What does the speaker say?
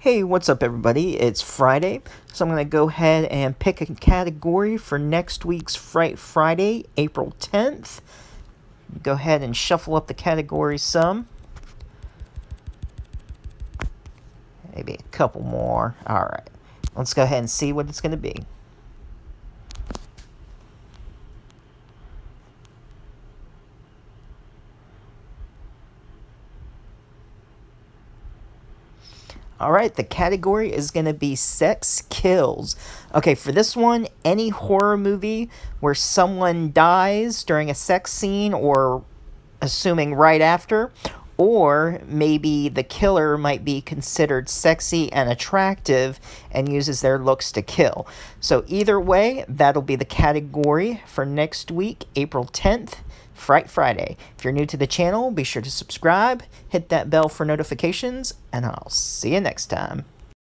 Hey, what's up everybody? It's Friday, so I'm going to go ahead and pick a category for next week's Fright Friday, April 10th. Go ahead and shuffle up the categories some. Maybe a couple more. Alright, let's go ahead and see what it's going to be. All right, the category is going to be sex kills. Okay, for this one, any horror movie where someone dies during a sex scene or assuming right after, or maybe the killer might be considered sexy and attractive and uses their looks to kill. So, either way, that'll be the category for next week, April 10th, Fright Friday. If you're new to the channel, be sure to subscribe, hit that bell for notifications, and I'll see you next time.